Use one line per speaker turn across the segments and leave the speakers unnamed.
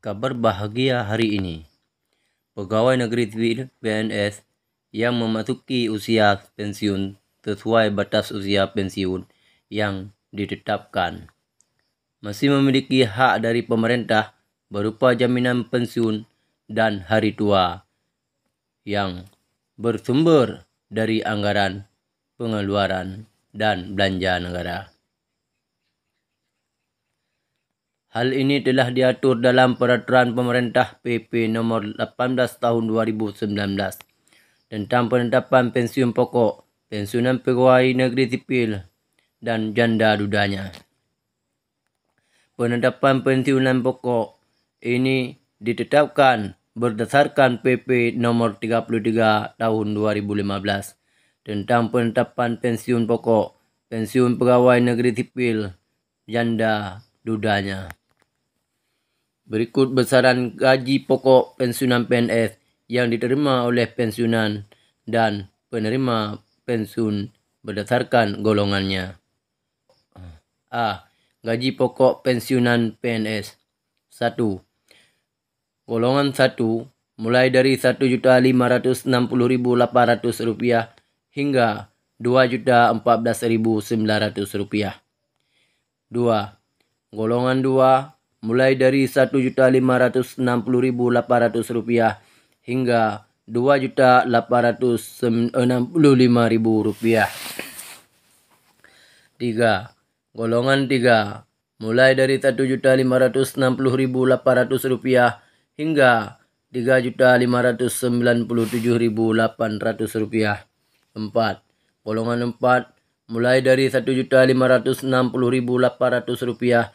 Kabar bahagia hari ini. Pegawai negeri sipil PNS yang memasuki usia pensiun sesuai batas usia pensiun yang ditetapkan masih memiliki hak dari pemerintah berupa jaminan pensiun dan hari tua yang bersumber dari anggaran pengeluaran dan belanja negara. Hal ini telah diatur dalam Peraturan Pemerintah PP Nomor 18 Tahun 2019 tentang penetapan pensiun pokok, pensiunan pegawai negeri sipil, dan janda dudanya. Penetapan pensiunan pokok ini ditetapkan berdasarkan PP Nomor 33 Tahun 2015 tentang penetapan pensiun pokok, pensiun pegawai negeri sipil, janda dudanya. Berikut besaran gaji pokok pensiunan PNS yang diterima oleh pensiunan dan penerima pensiun berdasarkan golongannya. A. Gaji pokok pensiunan PNS 1. Golongan 1 mulai dari Rp1.560.800 hingga Rp2.014.900. 2. Golongan 2 mulai dari Rp1.560.800 hingga Rp2.865.000. 3. Golongan 3 mulai dari Rp1.560.800 hingga Rp3.597.800. 4. Golongan 4 mulai dari Rp1.560.800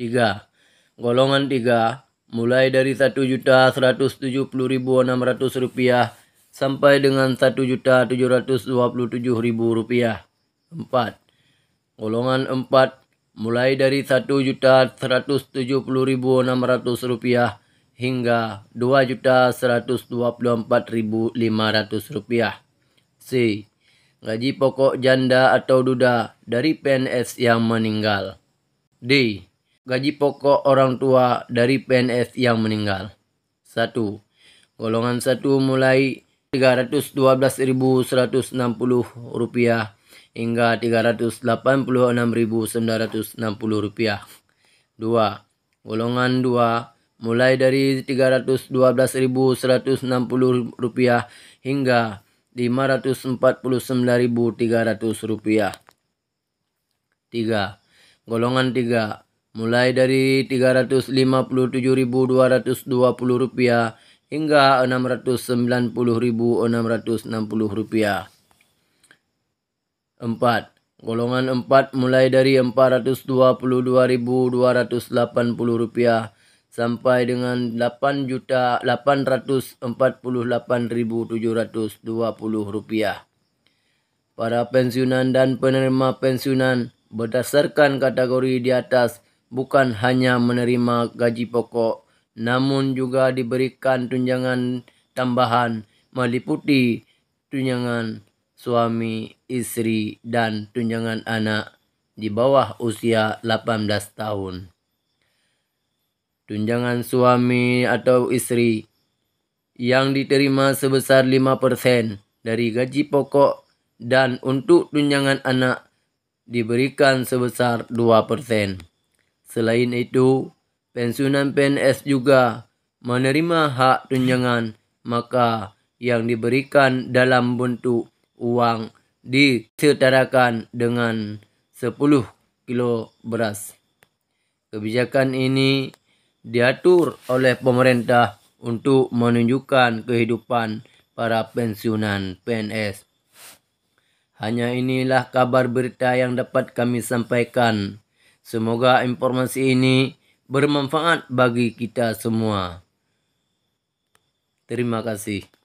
tiga golongan tiga mulai dari satu juta seratus tujuh puluh enam ratus rupiah sampai dengan satu juta tujuh ratus dua puluh tujuh ribu rupiah empat golongan empat mulai dari satu juta seratus tujuh puluh enam ratus rupiah hingga dua juta seratus dua puluh empat lima ratus rupiah c gaji pokok janda atau duda dari PNS yang meninggal. D. Gaji pokok orang tua dari PNS yang meninggal. 1. Golongan 1 mulai Rp312.160 rupiah hingga Rp386.960 rupiah. 2. Golongan 2 mulai dari Rp312.160 rupiah hingga Rp549.300 rupiah. 3. Golongan 3 mulai dari Rp357.220 hingga Rp690.660. 4. Golongan 4 mulai dari Rp422.280 sampai dengan Rp8.848.720. Para pensiunan dan penerima pensiunan berdasarkan kategori di atas bukan hanya menerima gaji pokok, namun juga diberikan tunjangan tambahan meliputi tunjangan suami, istri, dan tunjangan anak di bawah usia 18 tahun. Tunjangan suami atau istri yang diterima sebesar 5% dari gaji pokok dan untuk tunjangan anak diberikan sebesar 2%. Selain itu, pensiunan PNS juga menerima hak tunjangan, maka yang diberikan dalam bentuk uang disetarakan dengan 10 kilo beras. Kebijakan ini diatur oleh pemerintah untuk menunjukkan kehidupan para pensiunan PNS. Hanya inilah kabar berita yang dapat kami sampaikan. Semoga informasi ini bermanfaat bagi kita semua. Terima kasih.